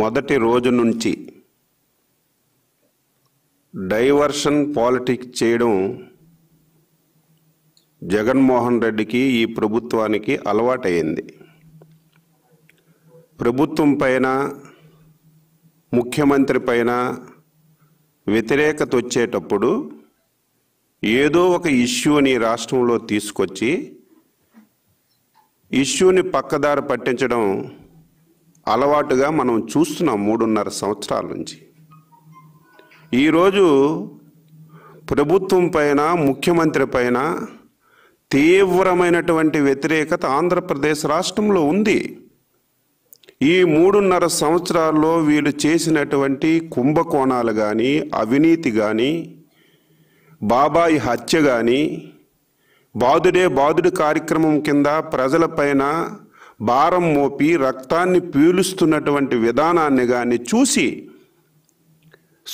మొదటి రోజు నుంచి డైవర్షన్ పాలిటిక్స్ చేయడం జగన్మోహన్ రెడ్డికి ఈ ప్రభుత్వానికి అలవాటైంది ప్రభుత్వం పైన ముఖ్యమంత్రి పైన వ్యతిరేకత వచ్చేటప్పుడు ఏదో ఒక ఇష్యూని రాష్ట్రంలో తీసుకొచ్చి ఇష్యూని పక్కదారి పట్టించడం అలవాటుగా మనం చూస్తున్నాం మూడున్నర సంవత్సరాల నుంచి ఈరోజు ప్రభుత్వం పైన ముఖ్యమంత్రి పైన తీవ్రమైనటువంటి వ్యతిరేకత ఆంధ్రప్రదేశ్ రాష్ట్రంలో ఉంది ఈ మూడున్నర సంవత్సరాల్లో వీళ్ళు చేసినటువంటి కుంభకోణాలు కానీ అవినీతి కానీ బాబాయి హత్య కానీ బాదుడే బాదుడు కార్యక్రమం కింద ప్రజలపైన భారం మోపి రక్తాన్ని పీలుస్తున్నటువంటి విధానాన్ని కానీ చూసి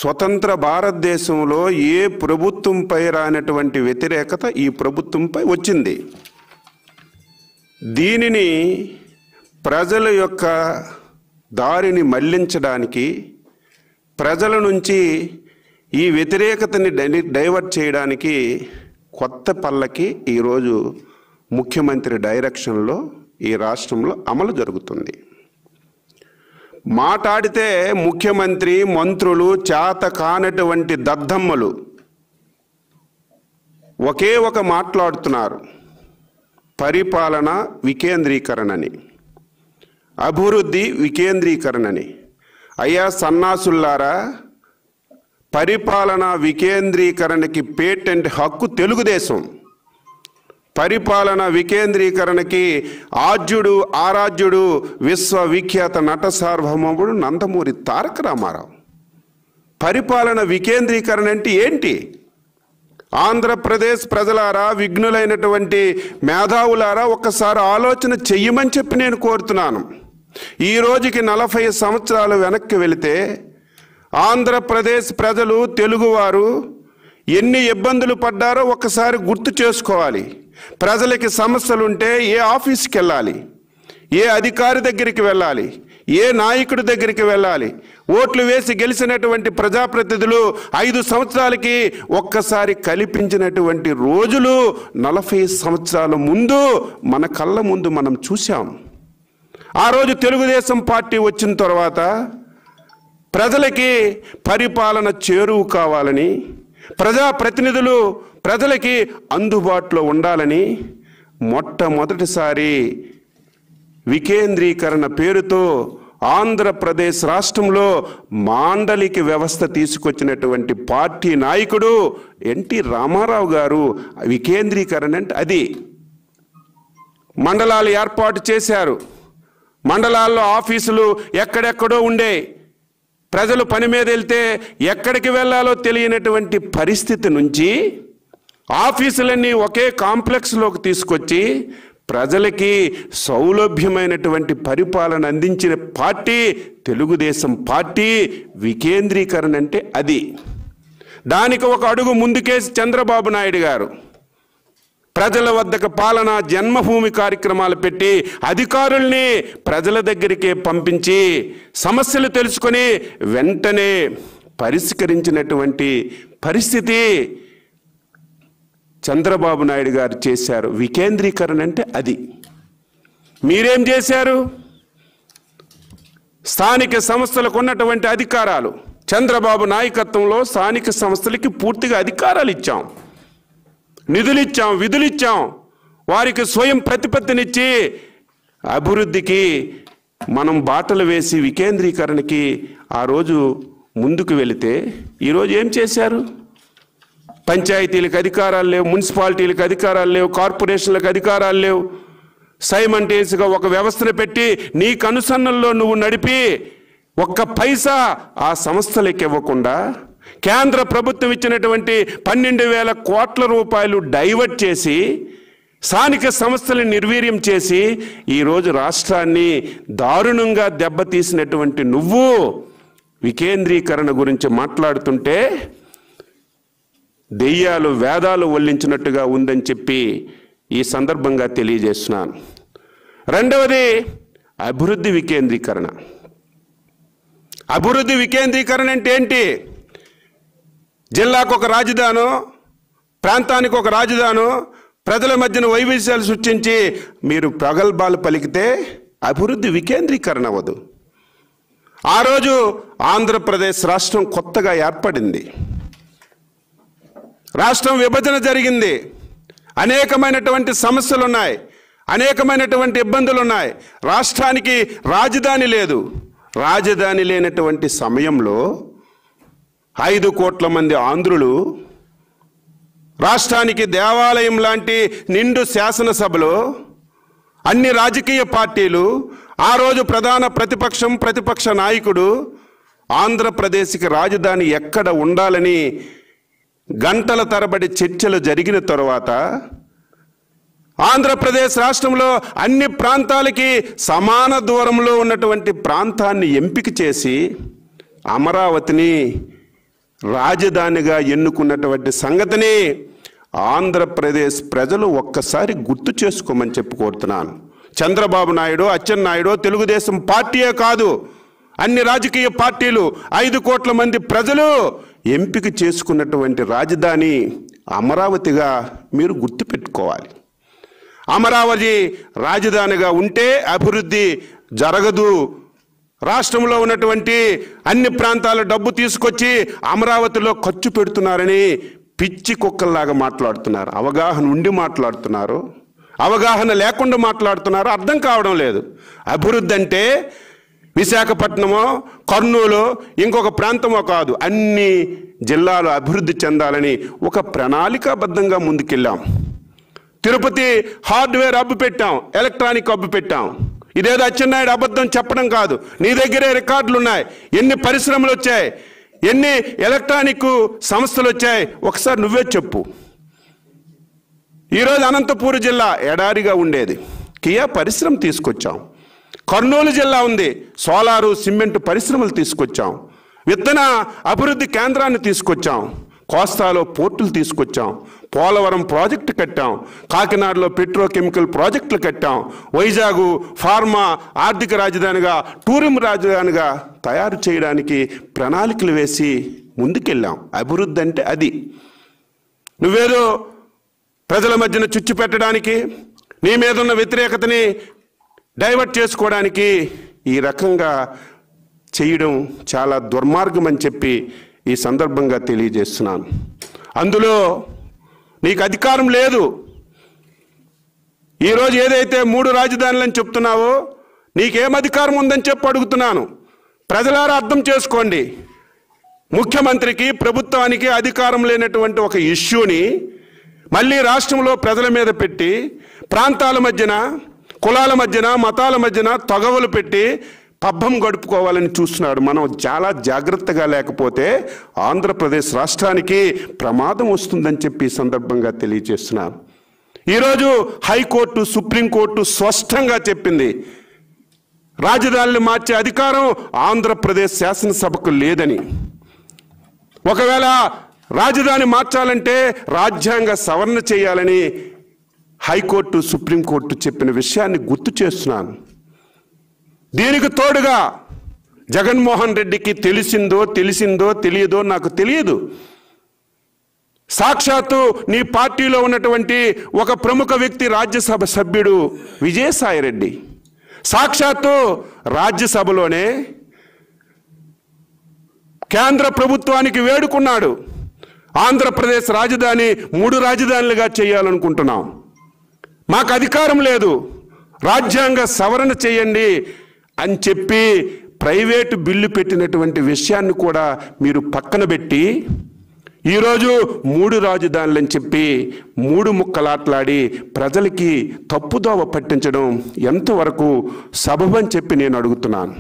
స్వతంత్ర భారతదేశంలో ఏ ప్రభుత్వంపై రానటువంటి వ్యతిరేకత ఈ ప్రభుత్వంపై వచ్చింది దీనిని ప్రజల యొక్క దారిని మళ్లించడానికి ప్రజల నుంచి ఈ వ్యతిరేకతని డైవర్ట్ చేయడానికి కొత్త పల్లకి ఈరోజు ముఖ్యమంత్రి డైరెక్షన్లో ఈ రాష్ట్రంలో అమలు జరుగుతుంది మాట్లాడితే ముఖ్యమంత్రి మంత్రులు చేత కానటువంటి దద్దమ్మలు ఒకే ఒక మాట్లాడుతున్నారు పరిపాలన వికేంద్రీకరణని అభివృద్ధి వికేంద్రీకరణని అయ్యా సన్నాసుల్లారా పరిపాలన వికేంద్రీకరణకి పేటెంట్ హక్కు తెలుగుదేశం పరిపాలన వికేంద్రీకరణకి ఆర్జుడు ఆరాధ్యుడు విశ్వవిఖ్యాత నట సార్వభౌముడు నందమూరి తారక రామారావు పరిపాలన వికేంద్రీకరణ అంటే ఏంటి ఆంధ్రప్రదేశ్ ప్రజలారా విఘ్నులైనటువంటి మేధావులారా ఒక్కసారి ఆలోచన చెయ్యమని చెప్పి నేను కోరుతున్నాను ఈ రోజుకి నలభై సంవత్సరాలు వెనక్కి వెళితే ఆంధ్రప్రదేశ్ ప్రజలు తెలుగువారు ఎన్ని ఇబ్బందులు పడ్డారో ఒక్కసారి గుర్తు చేసుకోవాలి ప్రజలకి సమస్యలుంటే ఏ ఆఫీస్కి వెళ్ళాలి ఏ అధికారి దగ్గరికి వెళ్ళాలి ఏ నాయకుడి దగ్గరికి వెళ్ళాలి ఓట్లు వేసి గెలిచినటువంటి ప్రజాప్రతినిధులు ఐదు సంవత్సరాలకి ఒక్కసారి కల్పించినటువంటి రోజులు నలభై సంవత్సరాల ముందు మన కళ్ళ ముందు మనం చూసాం ఆ రోజు తెలుగుదేశం పార్టీ వచ్చిన తర్వాత ప్రజలకి పరిపాలన చేరువు కావాలని ప్రజాప్రతినిధులు ప్రజలకి అందుబాటులో ఉండాలని మొట్టమొదటిసారి వికేంద్రీకరణ పేరుతో ఆంధ్రప్రదేశ్ రాష్ట్రంలో మాండలికి వ్యవస్థ తీసుకొచ్చినటువంటి పార్టీ నాయకుడు ఎన్టీ రామారావు గారు వికేంద్రీకరణ అంటే అది మండలాలు ఏర్పాటు చేశారు మండలాల్లో ఆఫీసులు ఎక్కడెక్కడో ఉండే ప్రజలు పని మీద వెళ్తే ఎక్కడికి వెళ్ళాలో తెలియనటువంటి పరిస్థితి నుంచి ఆఫీసులన్నీ ఒకే కాంప్లెక్స్లోకి తీసుకొచ్చి ప్రజలకి సౌలభ్యమైనటువంటి పరిపాలన అందించిన పార్టీ తెలుగుదేశం పార్టీ వికేంద్రీకరణ అంటే అది దానికి ఒక అడుగు ముందుకేసి చంద్రబాబు నాయుడు గారు ప్రజల వద్దకు పాలన జన్మభూమి కార్యక్రమాలు పెట్టి అధికారుల్ని ప్రజల దగ్గరికే పంపించి సమస్యలు తెలుసుకొని వెంటనే పరిష్కరించినటువంటి పరిస్థితి చంద్రబాబు నాయుడు గారు చేశారు వికేంద్రీకరణ అంటే అది మీరేం చేశారు స్థానిక సంస్థలకు ఉన్నటువంటి అధికారాలు చంద్రబాబు నాయకత్వంలో స్థానిక సంస్థలకి పూర్తిగా అధికారాలు ఇచ్చాం నిధులిచ్చాం విధులిచ్చాం వారికి స్వయం ప్రతిపత్తినిచ్చి అభివృద్ధికి మనం బాటలు వేసి వికేంద్రీకరణకి ఆ రోజు ముందుకు వెళితే ఈరోజు ఏం చేశారు పంచాయతీలకు అధికారాలు లేవు మున్సిపాలిటీలకు అధికారాలు లేవు కార్పొరేషన్లకు అధికారాలు లేవు సైమంటేస్గా ఒక వ్యవస్థను పెట్టి నీ కనుసన్నంలో నువ్వు నడిపి ఒక్క పైసా ఆ సంస్థలకు ఇవ్వకుండా కేంద్ర ప్రభుత్వం ఇచ్చినటువంటి పన్నెండు వేల కోట్ల రూపాయలు డైవర్ట్ చేసి స్థానిక సంస్థలను నిర్వీర్యం చేసి ఈరోజు రాష్ట్రాన్ని దారుణంగా దెబ్బతీసినటువంటి నువ్వు వికేంద్రీకరణ గురించి మాట్లాడుతుంటే దెయ్యాలు వేదాలు ఒల్లించినట్టుగా ఉందని చెప్పి ఈ సందర్భంగా తెలియజేస్తున్నాను రెండవది అభివృద్ధి వికేంద్రీకరణ అభివృద్ధి వికేంద్రీకరణ అంటే ఏంటి జిల్లాకు ఒక రాజధానం ప్రాంతానికి ఒక రాజధానం ప్రజల మధ్యన వైవిధ్యాలు సృష్టించి మీరు ప్రగల్భాలు పలికితే అభివృద్ధి వికేంద్రీకరణ అవ్వదు ఆ రోజు ఆంధ్రప్రదేశ్ రాష్ట్రం కొత్తగా ఏర్పడింది రాష్ట్రం విభజన జరిగింది అనేకమైనటువంటి సమస్యలు ఉన్నాయి అనేకమైనటువంటి ఇబ్బందులు ఉన్నాయి రాష్ట్రానికి రాజధాని లేదు రాజధాని లేనటువంటి సమయంలో ఐదు కోట్ల మంది ఆంధ్రులు రాష్ట్రానికి దేవాలయం లాంటి నిండు శాసనసభలో అన్ని రాజకీయ పార్టీలు ఆ రోజు ప్రధాన ప్రతిపక్షం ప్రతిపక్ష నాయకుడు ఆంధ్రప్రదేశ్కి రాజధాని ఎక్కడ ఉండాలని గంటల తరబడి చర్చలు జరిగిన తర్వాత ఆంధ్రప్రదేశ్ రాష్ట్రంలో అన్ని ప్రాంతాలకి సమాన దూరంలో ఉన్నటువంటి ప్రాంతాన్ని ఎంపిక చేసి అమరావతిని రాజధానిగా ఎన్నుకున్నటువంటి సంగతిని ఆంధ్రప్రదేశ్ ప్రజలు ఒక్కసారి గుర్తు చేసుకోమని చెప్పి కోరుతున్నాను చంద్రబాబు నాయుడు అచ్చెన్నాయుడు తెలుగుదేశం పార్టీయే కాదు అన్ని రాజకీయ పార్టీలు ఐదు కోట్ల మంది ప్రజలు ఎంపిక చేసుకున్నటువంటి రాజధాని అమరావతిగా మీరు గుర్తుపెట్టుకోవాలి అమరావతి రాజధానిగా ఉంటే అభివృద్ధి జరగదు రాష్ట్రంలో ఉన్నటువంటి అన్ని ప్రాంతాల డబ్బు తీసుకొచ్చి అమరావతిలో ఖర్చు పెడుతున్నారని పిచ్చి కుక్కల్లాగా మాట్లాడుతున్నారు అవగాహన ఉండి మాట్లాడుతున్నారు అవగాహన లేకుండా మాట్లాడుతున్నారు అర్థం కావడం లేదు అభివృద్ధి అంటే విశాఖపట్నము కర్నూలు ఇంకొక ప్రాంతమో కాదు అన్ని జిల్లాలు అభివృద్ధి చెందాలని ఒక ప్రణాళికాబద్ధంగా ముందుకెళ్ళాం తిరుపతి హార్డ్వేర్ హబ్ పెట్టాం ఎలక్ట్రానిక్ హబ్ పెట్టాం ఇదేదో అచ్చెన్నాయుడు అబద్ధం చెప్పడం కాదు నీ దగ్గరే రికార్డులు ఉన్నాయి ఎన్ని పరిశ్రమలు వచ్చాయి ఎన్ని ఎలక్ట్రానిక్ సంస్థలు వచ్చాయి ఒకసారి నువ్వే చెప్పు ఈరోజు అనంతపూర్ జిల్లా ఎడారిగా ఉండేది కియా పరిశ్రమ తీసుకొచ్చాం కర్నూలు జిల్లా ఉంది సోలారు సిమెంట్ పరిశ్రమలు తీసుకొచ్చాం విత్తన అభివృద్ధి కేంద్రాన్ని తీసుకొచ్చాం కోస్తాలో పోర్టులు తీసుకొచ్చాం పోలవరం ప్రాజెక్టు కట్టాం కాకినాడలో పెట్రోకెమికల్ ప్రాజెక్టులు కట్టాం వైజాగు ఫార్మా ఆర్థిక రాజధానిగా టూరిజం రాజధానిగా తయారు చేయడానికి ప్రణాళికలు వేసి ముందుకెళ్ళాం అభివృద్ధి అంటే అది నువ్వేదో ప్రజల మధ్యన చుచ్చు పెట్టడానికి నీ ఉన్న వ్యతిరేకతని డైవర్ట్ చేసుకోవడానికి ఈ రకంగా చేయడం చాలా దుర్మార్గం అని చెప్పి ఈ సందర్భంగా తెలియజేస్తున్నాను అందులో నీకు అధికారం లేదు ఈరోజు ఏదైతే మూడు రాజధానులని చెప్తున్నావో నీకేం అధికారం ఉందని చెప్పి అడుగుతున్నాను ప్రజలారా అర్థం చేసుకోండి ముఖ్యమంత్రికి ప్రభుత్వానికి అధికారం లేనటువంటి ఒక ఇష్యూని మళ్ళీ రాష్ట్రంలో ప్రజల మీద పెట్టి ప్రాంతాల మధ్యన కులాల మధ్యన మతాల మధ్యన తొగవలు పెట్టి పబ్బం గడుపుకోవాలని చూస్తున్నాడు మనం చాలా జాగ్రత్తగా లేకపోతే ఆంధ్రప్రదేశ్ రాష్ట్రానికి ప్రమాదం వస్తుందని చెప్పి సందర్భంగా తెలియజేస్తున్నాను ఈరోజు హైకోర్టు సుప్రీంకోర్టు స్పష్టంగా చెప్పింది రాజధానిని మార్చే అధికారం ఆంధ్రప్రదేశ్ శాసనసభకు లేదని ఒకవేళ రాజధాని మార్చాలంటే రాజ్యాంగ సవరణ చేయాలని హైకోర్టు సుప్రీంకోర్టు చెప్పిన విషయాన్ని గుర్తు చేస్తున్నాను దీనికి తోడుగా జగన్మోహన్ రెడ్డికి తెలిసిందో తెలిసిందో తెలియదో నాకు తెలియదు సాక్షాత్తు నీ పార్టీలో ఉన్నటువంటి ఒక ప్రముఖ వ్యక్తి రాజ్యసభ సభ్యుడు విజయసాయిరెడ్డి సాక్షాత్తు రాజ్యసభలోనే కేంద్ర ప్రభుత్వానికి వేడుకున్నాడు ఆంధ్రప్రదేశ్ రాజధాని మూడు రాజధానులుగా చేయాలనుకుంటున్నాం మాకు అధికారం లేదు రాజ్యాంగ సవరణ చేయండి అని చెప్పి ప్రైవేటు బిల్లు పెట్టినటువంటి విషయాన్ని కూడా మీరు పక్కన పెట్టి ఈరోజు మూడు రాజధానులని చెప్పి మూడు ముక్కలాట్లాడి ప్రజలకి తప్పుదోవ పట్టించడం ఎంతవరకు సబబని చెప్పి నేను అడుగుతున్నాను